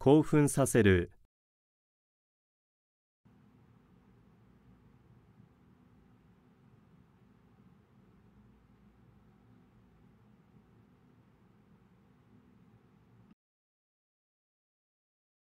興奮させる